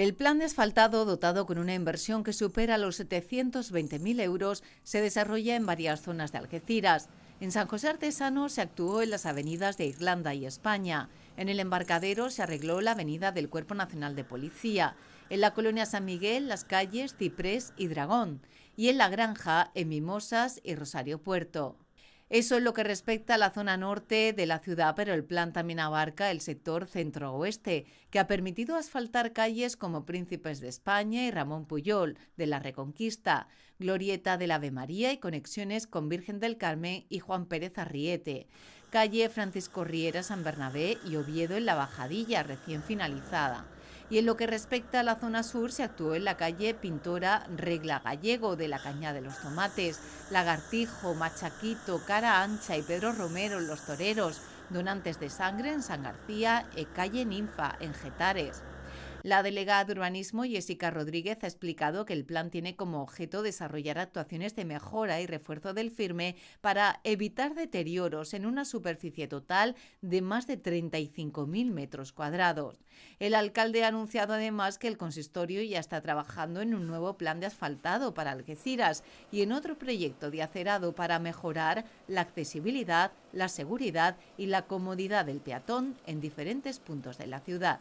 El plan de asfaltado, dotado con una inversión que supera los 720.000 euros, se desarrolla en varias zonas de Algeciras. En San José Artesano se actuó en las avenidas de Irlanda y España. En el embarcadero se arregló la avenida del Cuerpo Nacional de Policía. En la colonia San Miguel, las calles Ciprés y Dragón. Y en la granja, en Mimosas y Rosario Puerto. Eso es lo que respecta a la zona norte de la ciudad, pero el plan también abarca el sector centro-oeste, que ha permitido asfaltar calles como Príncipes de España y Ramón Puyol, de la Reconquista, Glorieta del Ave María y conexiones con Virgen del Carmen y Juan Pérez Arriete calle Francisco Riera San Bernabé y Oviedo en la Bajadilla, recién finalizada y en lo que respecta a la zona sur se actuó en la calle Pintora Regla Gallego de la Caña de los Tomates, Lagartijo, Machaquito, Cara Ancha y Pedro Romero en Los Toreros, Donantes de Sangre en San García y Calle Ninfa en Getares. La delegada de Urbanismo, Jessica Rodríguez, ha explicado que el plan tiene como objeto desarrollar actuaciones de mejora y refuerzo del firme para evitar deterioros en una superficie total de más de 35.000 metros cuadrados. El alcalde ha anunciado además que el consistorio ya está trabajando en un nuevo plan de asfaltado para Algeciras y en otro proyecto de acerado para mejorar la accesibilidad, la seguridad y la comodidad del peatón en diferentes puntos de la ciudad.